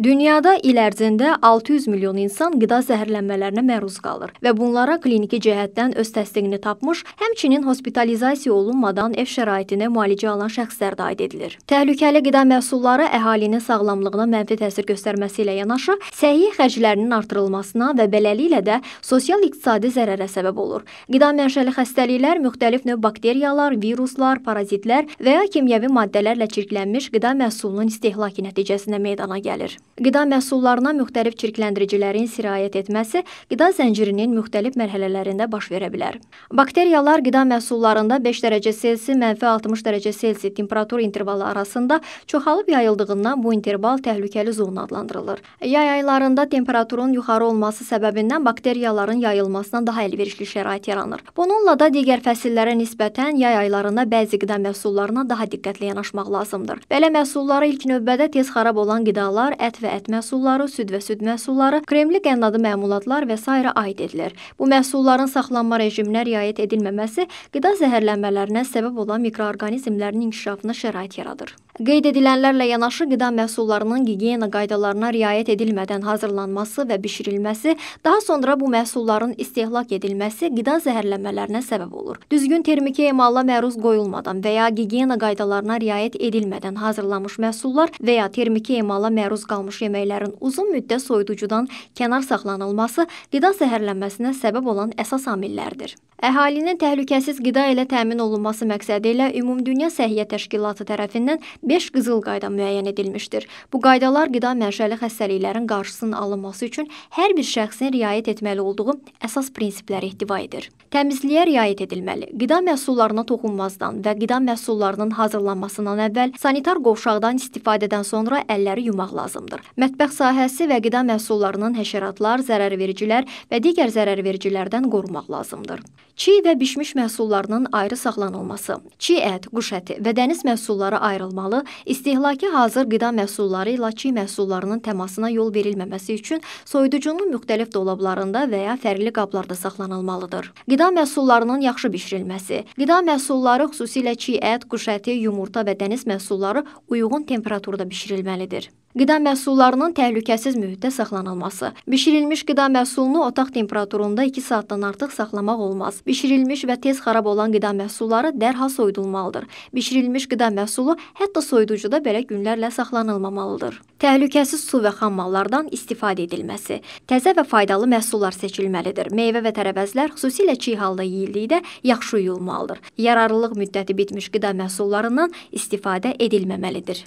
Dünyada il ərzində 600 milyon insan qida zəhərlənmələrinə məruz qalır və bunlara kliniki cəhətdən öz təsdiqini tapmış, həmçinin hospitalizasiya olunmadan ev şəraitinə müalicə alan şəxslər də aid edilir. Təhlükəli qida məhsulları əhalinin sağlamlığına mənfi təsir göstərməsi ilə yanaşı, səhiyyə xərclərinin artırılmasına və beləliklə də sosial-iqtisadi zərərə səbəb olur. Qida mənşəli xəstəliklər müxtəlif növ bakteriyalar, viruslar, parazitlər və ya kimyəvi maddələrlə çirklənmiş qida məhsulunun istehlakı nəticəsində meydana gəlir. Qida məhsullarına müxtəlif çirkləndiricilərin sirayət etməsi qida zəncirinin müxtəlif mərhələlərində baş verə bilər. Bakteriyalar qida məhsullarında 5 dərəcə Selsi, mənfi 60 dərəcə Selsi temperatur intervalı arasında çoxalıb yayıldığından bu interval təhlükəli zona adlandırılır. Yay aylarında temperaturun yuxarı olması səbəbindən bakteriyaların yayılmasına daha əlverişli şərait yaranır. Bununla da digər fəsillərə nisbətən yay aylarında bəzi qida məhsullarına daha diqqətli yanaşmaq lazımdır. Belə məhsullara ilk növbədə tez xarab olan qidalar, ət ət və ət məhsulları, süd və süd məhsulları, kremli qənnadlı məmulatlar və s. aid edilir. Bu məhsulların saxlanma rejiminə riayət edilməməsi qida zəhərlənmələrinə səbəb olan mikroorqanizmlərin inkişafına şərait yaradır. Qeyd edilənlərlə yanaşı qida məhsullarının gigiyena qaydalarına riayət edilmədən hazırlanması və bişirilməsi, daha sonra bu məhsulların istehlak edilməsi qida zəhərlənmələrinə səbəb olur. Düzgün termiki emalla məruz qoyulmadan və ya gigiyena qaydalarına riayət edilmədən hazırlanmış məhsullar və ya termiki emalla məruz qalmış yeməklərin uzun müddət soyuducudan kənar saxlanılması qida zəhərlənməsinə səbəb olan əsas amillərdir. Əhalinin təhlükəsiz qida ilə təmin olunması məqsədi ilə Ümumdünya Səhiyyə Təşkilatı tərəfindən 5 qızıl qayda müəyyən edilmişdir. Bu qaydalar qida mənşəli xəstəliklərin qarşısının alınması üçün hər bir şəxsin riayət etməli olduğu əsas prinsipləri ehtiva edir. Təmizliyə riayət edilməli. Qida məhsullarına toxunmazdan və qida məhsullarının hazırlanmasından əvvəl sanitar qovşaqdan istifadədən sonra əlləri yumaq lazımdır. Mətbəx sahəsi və qida məhsullarının həşəratlar, zərərvericilər və digər zərərvericilərdən qorumaq lazımdır. Çiy və bişmiş məhsullarının ayrı saxlanılması, çiy ət, quş əti və dəniz məhsulları ayrılmalı məlumatnaməli istehlakı hazır qida məhsulları ilə çiy məhsullarının təmasına yol verilməməsi üçün soyuducunun müxtəlif dolablarında və ya fərqli qablarda saxlanılmalıdır. Qida məhsullarının yaxşı bişirilməsi. Qida məhsulları xüsusilə çiy ət, quş əti, yumurta və dəniz məhsulları uyğun temperaturda bişirilməlidir. Qida məhsullarının təhlükəsiz mühitdə saxlanılması. Bişirilmiş qida məhsulunu otaq temperaturunda 2 saatdan artıq saxlamaq olmaz. Bişirilmiş və tez xarab olan qida məhsulları dərhal soyudulmalıdır. Bişirilmiş qida məhsulu hətta soyuducuda belə günlərlə saxlanılmamalıdır. Təhlükəsiz su və xam mallardan istifadə edilməsi. Təzə və faydalı məhsullar seçilməlidir. Meyvə və tərəvəzlər xüsusilə çiy halda yeyildikdə yaxşı yuyulmalıdır. Yararlılıq müddəti bitmiş qida məhsullarından istifadə edilməməlidir.